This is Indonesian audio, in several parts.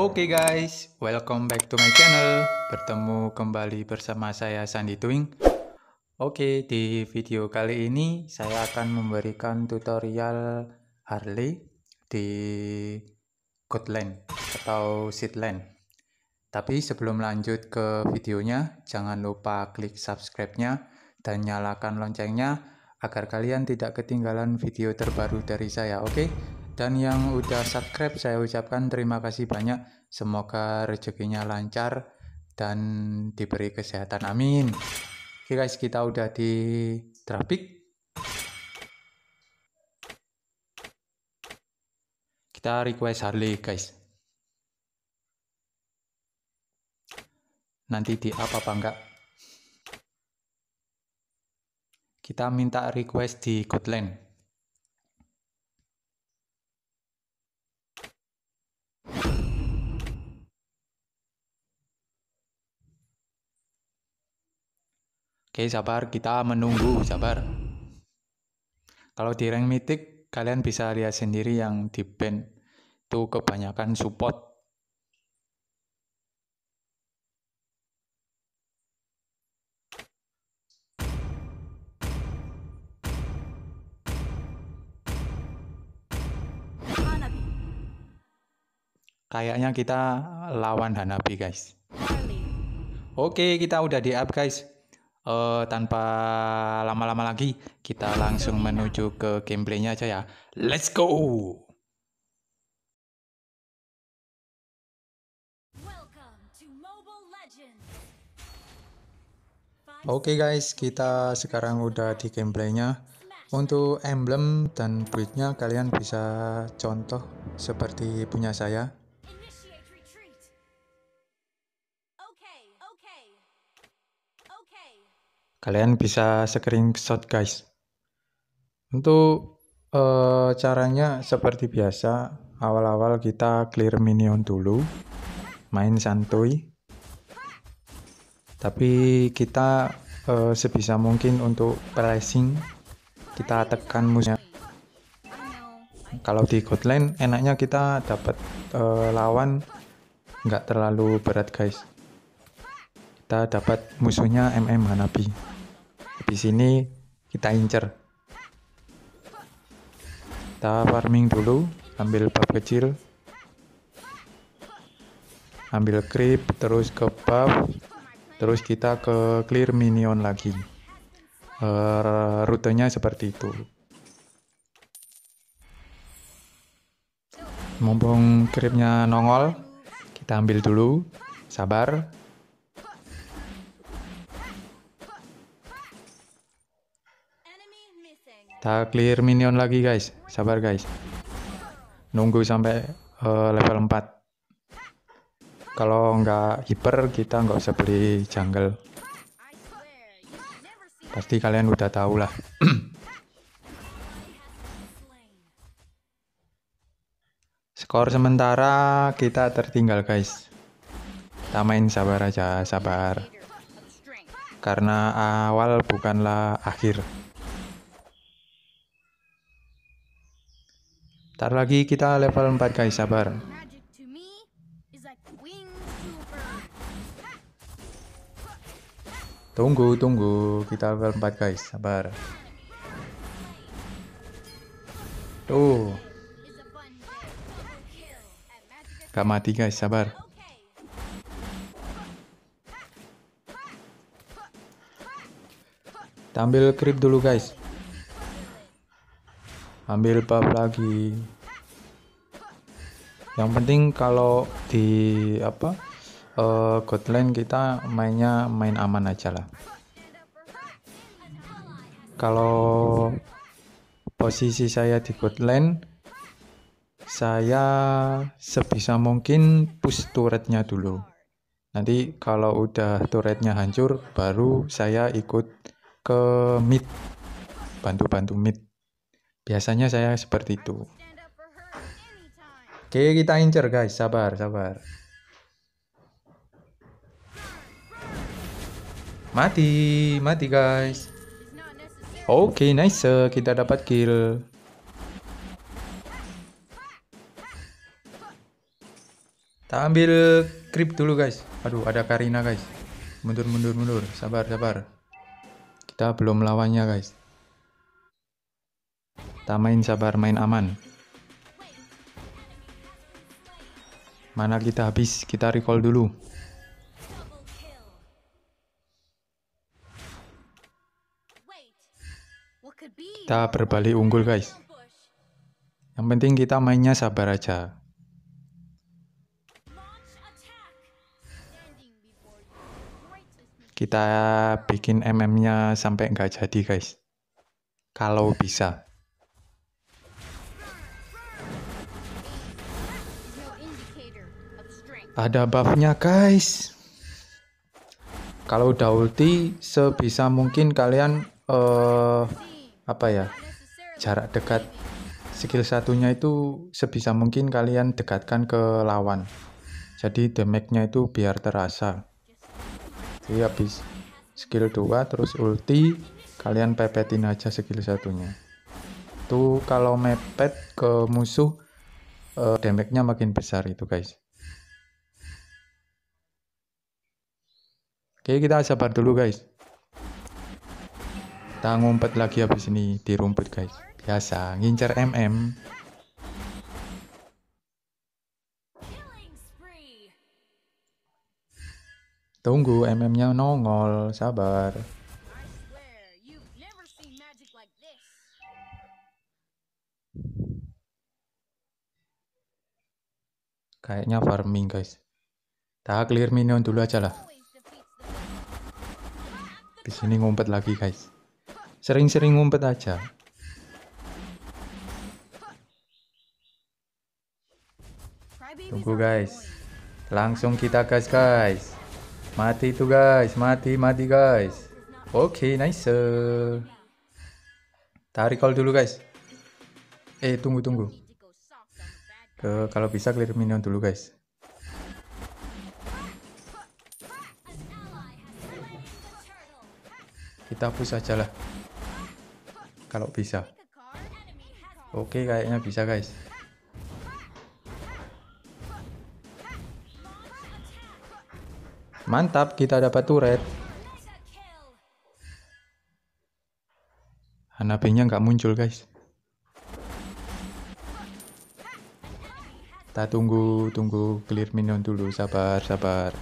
Oke okay guys, welcome back to my channel. Bertemu kembali bersama saya Sandy Twing. Oke, okay, di video kali ini saya akan memberikan tutorial Harley di Goodland atau Seedland. Tapi sebelum lanjut ke videonya, jangan lupa klik subscribe-nya dan nyalakan loncengnya agar kalian tidak ketinggalan video terbaru dari saya, oke? Okay? Dan yang udah subscribe saya ucapkan terima kasih banyak. Semoga rezekinya lancar dan diberi kesehatan. Amin. Oke guys, kita udah di traffic Kita request Harley guys. Nanti di apa apa enggak? Kita minta request di Goodland. Oke, sabar, kita menunggu, sabar. Kalau di rank mythic, kalian bisa lihat sendiri yang di band itu kebanyakan support Kayaknya kita lawan Hanabi guys. Oke, okay, kita udah di up guys uh, tanpa lama-lama lagi kita langsung menuju ke gameplaynya aja ya let's go Oke okay guys, kita sekarang udah di gameplaynya. Untuk emblem dan build kalian bisa contoh seperti punya saya. kalian bisa screenshot guys untuk uh, caranya seperti biasa awal-awal kita clear minion dulu main santuy tapi kita uh, sebisa mungkin untuk pressing kita tekan musuhnya kalau di god enaknya kita dapat uh, lawan nggak terlalu berat guys kita dapat musuhnya MM Hanabi. Di sini kita incer. Kita farming dulu, ambil buff kecil. Ambil creep, terus ke buff, terus kita ke clear minion lagi. Uh, rutenya seperti itu. Mumpung creepnya nongol, kita ambil dulu. Sabar, Kita clear minion lagi guys. Sabar guys. Nunggu sampai uh, level 4. Kalau nggak hiper kita nggak usah beli jungle. Pasti kalian udah tahu lah. Skor sementara kita tertinggal guys. Kita main sabar aja, sabar. Karena awal bukanlah akhir. Ntar lagi kita level 4 guys, sabar. Tunggu, tunggu. Kita level 4 guys, sabar. Tuh. Gak mati guys, sabar. Tampil creep dulu guys ambil buff lagi yang penting kalau di apa uh, Godland kita mainnya main aman aja lah kalau posisi saya di Godland saya sebisa mungkin push turretnya dulu nanti kalau udah turretnya hancur baru saya ikut ke mid bantu-bantu mid Biasanya saya seperti itu. Oke, kita incer guys, sabar, sabar. Mati, mati guys. Oke, okay, nice. Eh. Kita dapat kill. Kita ambil creep dulu guys. Aduh, ada Karina guys. Mundur, mundur, mundur. Sabar, sabar. Kita belum lawannya guys. Kita main sabar, main aman. Mana kita habis? Kita recall dulu. Kita berbalik unggul, guys. Yang penting kita mainnya sabar aja. Kita bikin MM-nya sampai nggak jadi, guys. Kalau bisa. Ada buffnya guys. Kalau udah ulti sebisa mungkin kalian uh, apa ya jarak dekat skill satunya itu sebisa mungkin kalian dekatkan ke lawan jadi damage-nya itu biar terasa jadi habis skill 2 terus ulti kalian pepetin aja skill satunya itu kalau mepet ke musuh uh, damage-nya makin besar itu guys Oke, kita sabar dulu guys. Kita ngumpet lagi habis ini di rumput guys. Biasa, ngincer MM. Tunggu MM-nya nongol, sabar. Kayaknya farming guys. Kita clear minion dulu aja lah di sini ngumpet lagi guys sering-sering ngumpet aja tunggu guys langsung kita gas guys mati itu guys mati mati guys oke okay, nice tarik call dulu guys eh tunggu tunggu ke kalau bisa clear minion dulu guys kita push aja lah kalau bisa oke okay, kayaknya bisa guys mantap kita dapat turret Hanabinya nggak muncul guys kita tunggu tunggu clear minion dulu sabar sabar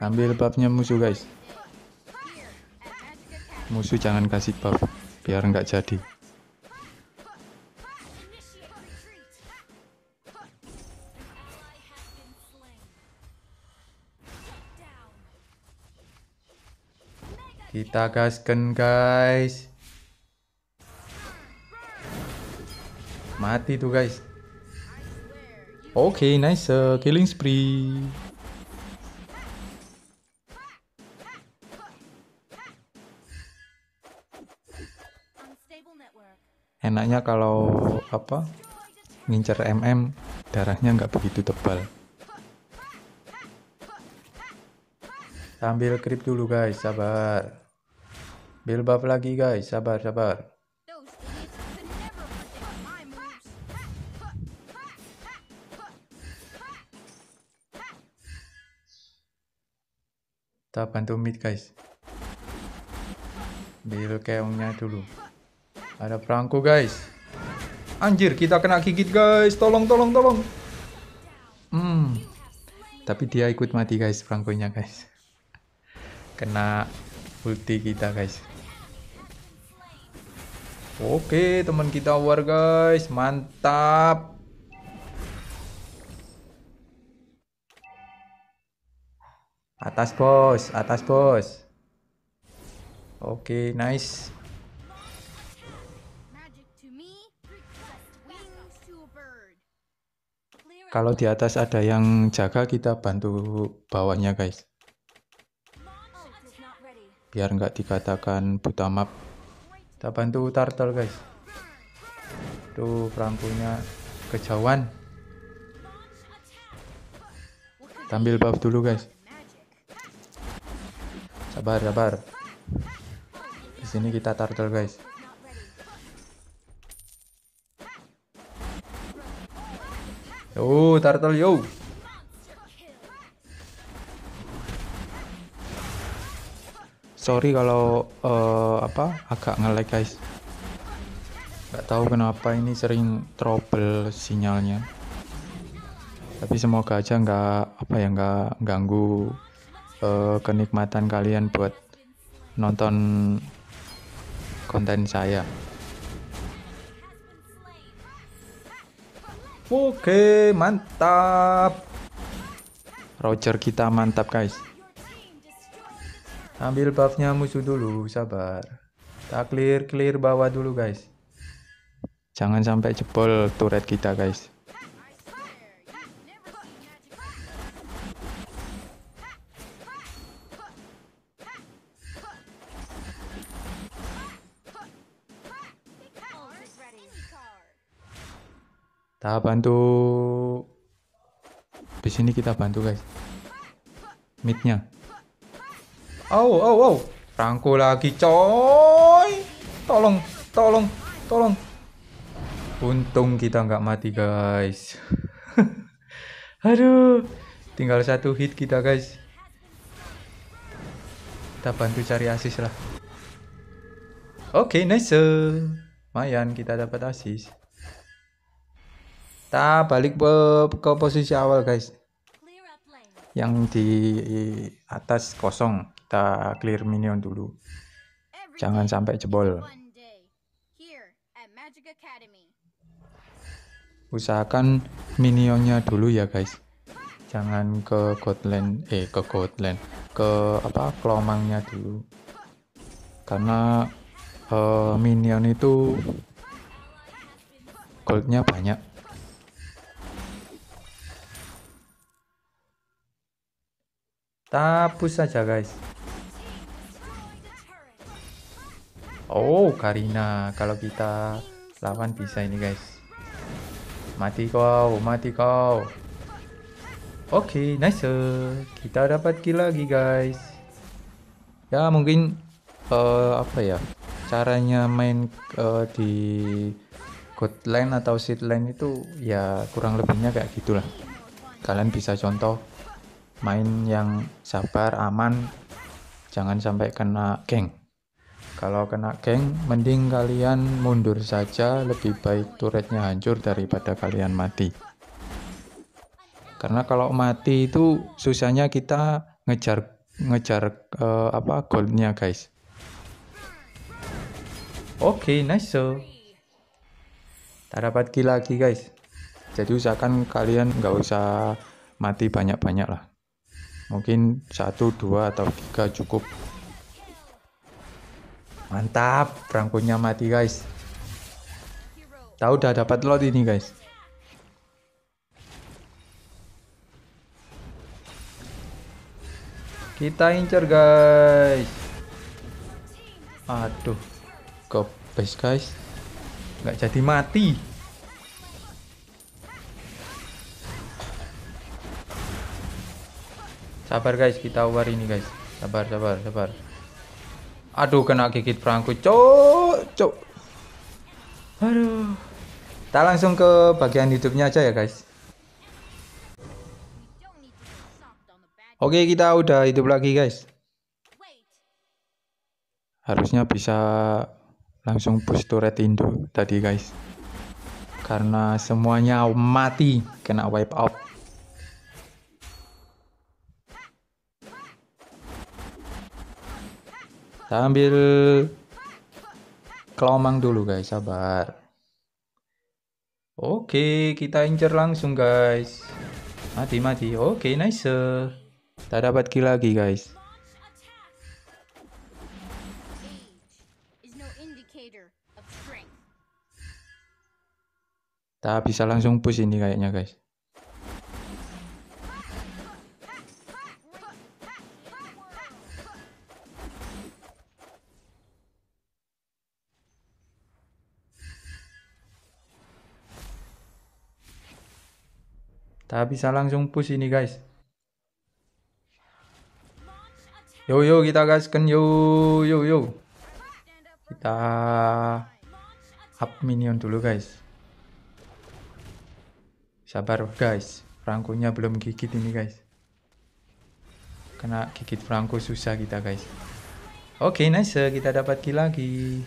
ambil babnya musuh guys musuh jangan kasih buff biar nggak jadi kita gasken guys mati tuh guys oke okay, nice uh, killing spree biasanya kalau apa ngincer MM darahnya nggak begitu tebal Ambil creep dulu guys sabar build buff lagi guys sabar sabar kita bantu mid guys Bil keongnya dulu ada perangku guys. Anjir, kita kena gigit guys. Tolong, tolong, tolong. Hmm. Tapi dia ikut mati guys, perangkunya guys. Kena ulti kita guys. Oke, teman kita war guys. Mantap. Atas bos, atas bos. Oke, nice. Kalau di atas ada yang jaga, kita bantu bawahnya guys. Biar nggak dikatakan buta map. Kita bantu turtle guys. Tuh perangkunya kejauhan. Tampil buff dulu guys. Sabar, sabar. Di sini kita turtle guys. Yo, oh, turtle yo. Sorry kalau uh, apa agak ngelag guys. Gak tahu kenapa ini sering trouble sinyalnya. Tapi semoga aja nggak apa ya nggak ganggu uh, kenikmatan kalian buat nonton konten saya. Oke, mantap. Roger kita mantap, guys. Ambil buffnya musuh dulu, sabar. Kita clear-clear bawah dulu, guys. Jangan sampai jebol turret kita, guys. kita bantu di sini kita bantu guys midnya oh oh oh rangkul lagi coy tolong tolong tolong untung kita nggak mati guys aduh tinggal satu hit kita guys kita bantu cari asis lah oke okay, nice lumayan kita dapat asis kita balik ke, ke posisi awal guys yang di atas kosong kita clear minion dulu jangan sampai jebol usahakan minionnya dulu ya guys jangan ke Godland eh ke Godland ke apa kelomangnya dulu karena uh, minion itu goldnya banyak Tapus saja guys. Oh, Karina. Kalau kita lawan bisa ini, guys. Mati kau, mati kau. Oke, okay, nice. Kita dapat kill lagi, guys. Ya, mungkin uh, apa ya? Caranya main uh, di good lane atau seed lane itu ya kurang lebihnya kayak gitulah. Kalian bisa contoh main yang sabar aman jangan sampai kena geng kalau kena geng mending kalian mundur saja lebih baik turretnya hancur daripada kalian mati karena kalau mati itu susahnya kita ngejar ngejar uh, apa goldnya guys oke okay, nice so tak dapat kill lagi guys jadi usahakan kalian nggak usah mati banyak-banyak lah mungkin satu dua atau tiga cukup mantap perangkunya mati guys tahu udah dapat lot ini guys kita incer guys aduh ke guys nggak jadi mati Sabar guys, kita war ini guys. Sabar, sabar, sabar. Aduh, kena gigit perangku. Cok, cok. Aduh. Kita langsung ke bagian hidupnya aja ya guys. Oke, kita udah hidup lagi guys. Harusnya bisa langsung push turret Indo tadi guys. Karena semuanya mati kena wipe out. Kita ambil kelomang dulu guys, sabar. Oke, kita incer langsung guys. Mati mati. Oke, nice. Kita dapat kill lagi guys. Kita bisa langsung push ini kayaknya guys. Tak bisa langsung push ini guys. Yo yo kita guys kan yo yo yo. Kita up minion dulu guys. Sabar guys. perangkunya belum gigit ini guys. Kena gigit Franko susah kita guys. Oke okay, nice kita dapat kill lagi.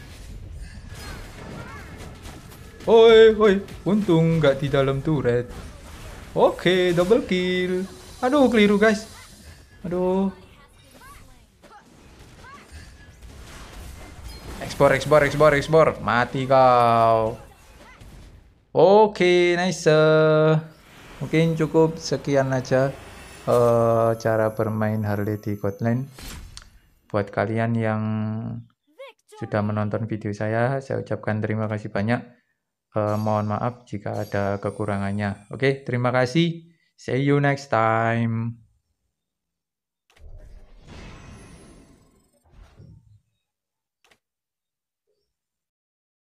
Oi, oi, untung nggak di dalam turret. Oke, okay, double kill. Aduh, keliru guys. Aduh. Ekspor, ekspor, ekspor, ekspor. Mati kau. Oke, okay, nice. Eh. Mungkin cukup sekian aja uh, cara bermain Harley di Godland. Buat kalian yang sudah menonton video saya, saya ucapkan terima kasih banyak eh, mohon maaf jika ada kekurangannya. Oke, terima kasih. See you next time.